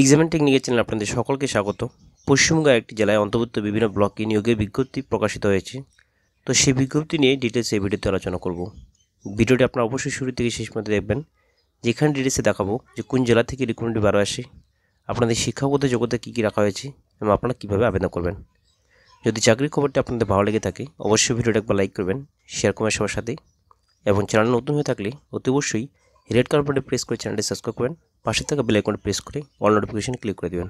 examine টেকনিকের channel আপনাদের সকলকে স্বাগত পশ্চিমবঙ্গের একটি জেলায় অন্তর্ভুক্ত বিভিন্ন ব্লকে নিয়োগের বিজ্ঞপ্তি প্রকাশিত হয়েছে তো সেই বিজ্ঞপ্তি নিয়ে ডিটেলস এই ভিডিওতে আলোচনা করব ভিডিওটি আপনারা অবশ্যই শুরু থেকে শেষ পর্যন্ত দেখবেন যেখানে ডিটেলসে দেখাবো যে কোন জেলা থেকে রিক্রুটমেন্ট বারো আসে আপনাদের শিক্ষাগত যোগ্যতা কী কী রাখা হয়েছে এবং আপনারা কীভাবে আবেদন করবেন যদি চাকরির খবরটি আপনাদের ভালো লেগে থাকে অবশ্যই ভিডিওটা একবার লাইক করবেন শেয়ার করবেন সবার সাথে এবং চ্যানেল নতুন হয়ে থাকলে অতি অবশ্যই রেড কার্পেটে প্রেস করে চ্যানেলটি সাবস্ক্রাইব করবেন পাশে থাকা বেল আইকনটা প্রেস করে অল নোটিফিকেশান ক্লিক করে দেবেন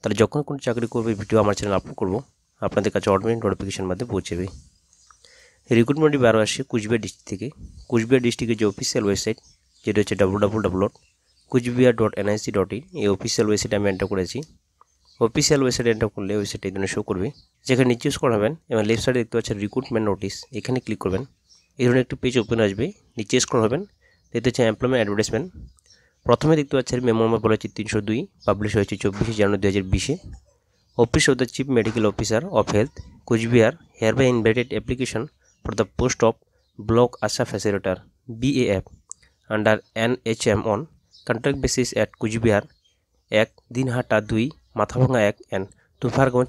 তাহলে যখন কোনো চাকরি করবে ভিডিও আমার চ্যানেল আপলোড করবো আপনাদের কাছে অটোমেটিক নোটিফিকেশান মাধ্যমে পৌঁছাবে রিক্রুটমেন্টটি বারো আসে কুচবিহার ডিস্ট্রিক্ট থেকে কুচবিহার ডিস্ট্রিক্টের যে অফিসিয়াল ওয়েবসাইট যেটা হচ্ছে W W W dot Coochbehar dot NIC dot in এই অফিসিয়াল ওয়েবসাইটে আমি এন্টার করেছি অফিসিয়াল ওয়েবসাইটে এন্টার করলে ওয়েবসাইট এই শো করবে যেখানে নিচে ইউজ করাবেন এবং লেফট সাইডে দেখতে পাচ্ছেন রিক্রুটমেন্ট নোটিস এখানে ক্লিক করবেন এই ধরনের একটি পেজ ওপেন আসবে নিচে স্ক্রল হবেন দেখতে হচ্ছে এমপ্লয়মেন্ট অ্যাডভার্টাইজমেন্ট প্রথমে দেখতে পাচ্ছেন মেমো নম্বর তিনশো দুই পাবলিশ হয়েছে চব্বিশে জানুয়ারি দু হাজার বিশে office of the chief medical officer of health Coochbehar hereby invited application for the post of block ASHA facilitator BAF under N H M on contract basis at Coochbehar এক দিনহাটা দুই মাথাভাঙা এক and Tufanganj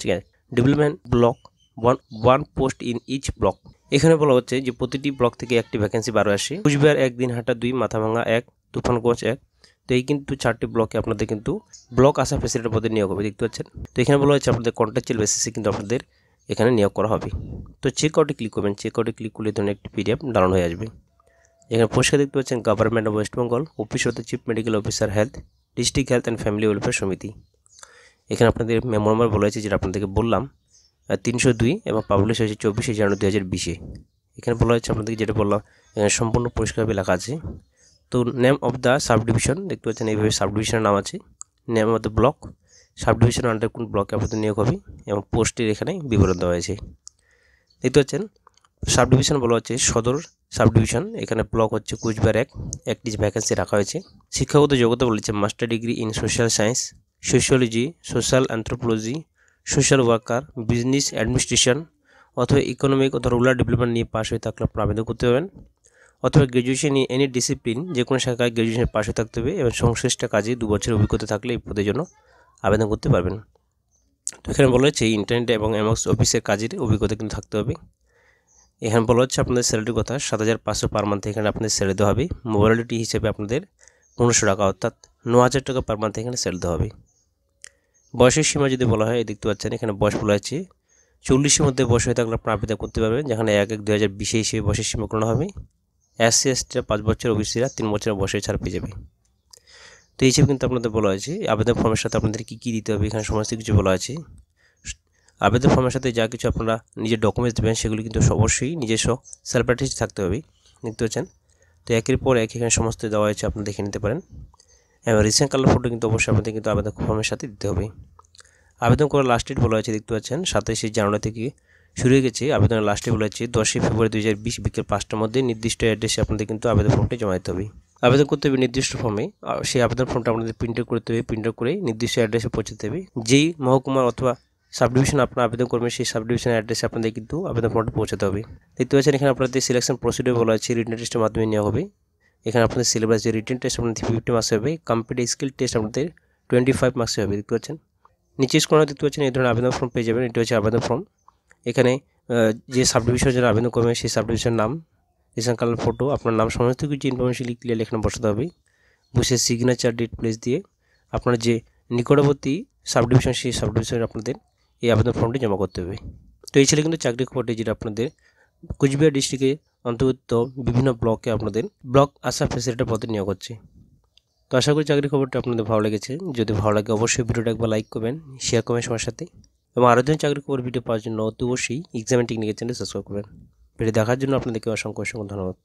development block one one post in each block এখানে বলা হচ্ছে যে প্রতিটি block থেকে একটি ভ্যাকেন্সি বারো আসে কুচবিহার এক দিনহাটা দুই মাথাভাঙা এক তুফানগঞ্জ এক তো এই কিন্তু চারটি ব্লকে আপনাদের কিন্তু ব্লক আসা ফেসিলিটি মধ্যে নিয়োগ হবে দেখতে পাচ্ছেন তো এখানে বলা হয়েছে আপনাদের কন্ট্রাকচুয়াল বেসিসে কিন্তু আপনাদের এখানে নিয়োগ করা হবে তো চেকআউটে ক্লিক করবেন চেকআউটে ক্লিক করলে ধরুন একটি পিডিএফ ডাউনলোড হয়ে আসবে এখানে পরিষ্কার দেখতে পাচ্ছেন government of West Bengal office of the chief medical officer health district health and family welfare samiti এখানে আপনাদের মেমো নম্বর বলা হয়েছে যেটা আপনাদেরকে বললাম তিনশো দুই এবং পাবলিশ হয়েছে চব্বিশে জানুয়ারি দু হাজার বিশে এখানে বলা হয়েছে আপনাদেরকে যেটা বললাম এখানে সম্পূর্ণ পরিষ্কারভাবে লেখা আছে তো name of the sub division দেখতে পাচ্ছেন এইভাবে সাব ডিভিশনের নাম আছে name of the block sub division under কোন ব্লকে আপনাদের নিয়োগ হবে এবং পোস্টের এখানে বিবরণ দেওয়া হয়েছে দেখতে পাচ্ছেন সাব ডিভিশন বলা হচ্ছে সদর সাব ডিভিশন এখানে ব্লক হচ্ছে কুচবার এক একটি ভ্যাকেন্সি রাখা হয়েছে শিক্ষাগত যোগ্যতা বলেছে master degree in social science sociology social anthropology social worker business administration অথবা ইকোনমিক অথবা রুরাল ডেভেলপমেন্ট নিয়ে পাশ হয়ে থাকলে আপনারা আবেদন করতে পারবেন অথবা গ্র্যাজুয়েশন ইন এনি ডিসিপ্লিন যে কোনো শাখায় গ্র্যাজুয়েশনের পাশে থাকতে হবে এবং সংশ্লিষ্ট কাজে দু বছরের অভিজ্ঞতা থাকলে এই পদের জন্য আবেদন করতে পারবেন তো এখানে বলা হচ্ছে ইন্টারনেট এবং এমএক্স অফিসের কাজের অভিজ্ঞতা কিন্তু থাকতে হবে এখানে বলা হচ্ছে আপনাদের স্যালারির কথা সাত হাজার পাঁচশো পার মান্থে এখানে আপনাদের স্যালারি দেওয়া হবে মোবাইলিটি হিসেবে আপনাদের পনেরোশো টাকা অর্থাৎ ন হাজার টাকা পার মান্থে এখানে স্যালারি দেওয়া হবে বয়সের সীমা যদি বলা হয় দেখতে পাচ্ছেন এখানে বয়স বলা হচ্ছে চল্লিশের মধ্যে বয়স হয়ে থাকলে আপনার আবেদন করতে পারবেন যেখানে এক এক দু হাজার বিশে হিসেবে বয়সের সীমা করানো হবে এসসি এসটিরা পাঁচ বছর ওবিসিরা তিন বছরের বয়সে ছাড় পেয়ে যাবে তো এই হিসেবে কিন্তু আপনাদের বলা হয়েছে আবেদন ফর্মের সাথে আপনাদের কী কী দিতে হবে এখানে সমস্ত কিছু বলা আছে আবেদন ফর্মের সাথে যা কিছু আপনারা নিজের ডকুমেন্টস দেবেন সেগুলি কিন্তু অবশ্যই নিজস্ব সেলফ অ্যাটেস্ট থাকতে হবে দেখতে পাচ্ছেন তো একের পর এক এখানে সমস্ত দেওয়া হয়েছে আপনি দেখে নিতে পারেন এবং রিসেন্ট কালার ফটো কিন্তু অবশ্যই আপনাদের কিন্তু আবেদন ফর্মের সাথে দিতে হবে আবেদন করার লাস্ট ডেট বলা হয়েছে দেখতে পাচ্ছেন সাতাশে জানুয়ারি থেকে শুরু হয়ে গেছে আবেদনের লাস্ট টেবিল হচ্ছে দশই ফেব্রুয়ারি দুই হাজার বিশ বিকেল পাঁচটার মধ্যে নির্দিষ্ট অ্যাড্রেসে আপনাদের কিন্তু আবেদন ফর্মটি জমা দিতে হবে আবেদন করতে হবে নির্দিষ্ট ফর্মে সেই আবেদন ফর্মটা আপনাদের প্রিন্ট করতে হবে প্রিন্ট করে নির্দিষ্ট অ্যাড্রেসে পৌঁছাতে হবে যেই মহকুমার অথবা সাবডিভিশন আপনার আবেদন করবেন সেই ডিভিশনের অ্যাড্রেসে আপনাদের কিন্তু আবেদন ফর্মটা পৌঁছাতে হবে দেখতে পাচ্ছেন এখানে আপনাদের সিলেকশন প্রসিডিউর বলা আছে রিটার্ন টেস্টের মাধ্যমে নেওয়া হবে এখানে আপনাদের সিলেবাস যে রিটার্ন টেস্ট আপনাদের ফিফটি মার্কসে হবে কম্পিউটার স্কিল টেস্ট আপনাদের টোয়েন্টি ফাইভ মার্কসে হবে দেখতে পাচ্ছেন নিচে স্কোনা দেখতে পাচ্ছেন এই ধরনের আবেদন ফর্ম পেয়ে যাবেন এটা হচ্ছে আবেদন ফর্ম এখানে যে সাবডিভিশনের জন্য আবেদন করবেন সেই সাবডিভিশনের নাম রেশন কালার ফটো আপনার নাম সমস্ত কিছু ইনফরমেশন লিখলে এখানে বসাতে হবে বসে সিগনেচার ডেট প্লেস দিয়ে আপনার যে নিকটবর্তী সাবডিভিশন সেই সাবডিভিশনে আপনাদের এই আবেদন ফর্মটি জমা করতে হবে তো এই ছেলে কিন্তু চাকরি খবরটি যেটা আপনাদের কুচবিহার ডিস্ট্রিক্টে অন্তর্ভুক্ত বিভিন্ন ব্লকে আপনাদের ব্লক আশা ফেসিলিটি পদে নিয়োগ হচ্ছে তো আশা করি চাকরি খবরটা আপনাদের ভালো লেগেছে যদি ভালো লাগে অবশ্যই ভিডিওটা একবার লাইক করবেন শেয়ার করবেন সবার সাথে এবং আরও যদি চাকরি খবর ভিডিও পাওয়ার জন্য অতি অবশ্যই এক্সামের টেকনিকের চ্যানেল সাবস্ক্রাইব করবেন ভিডিও দেখার জন্য আপনাদেরকে অসংখ্য অসংখ্য ধন্যবাদ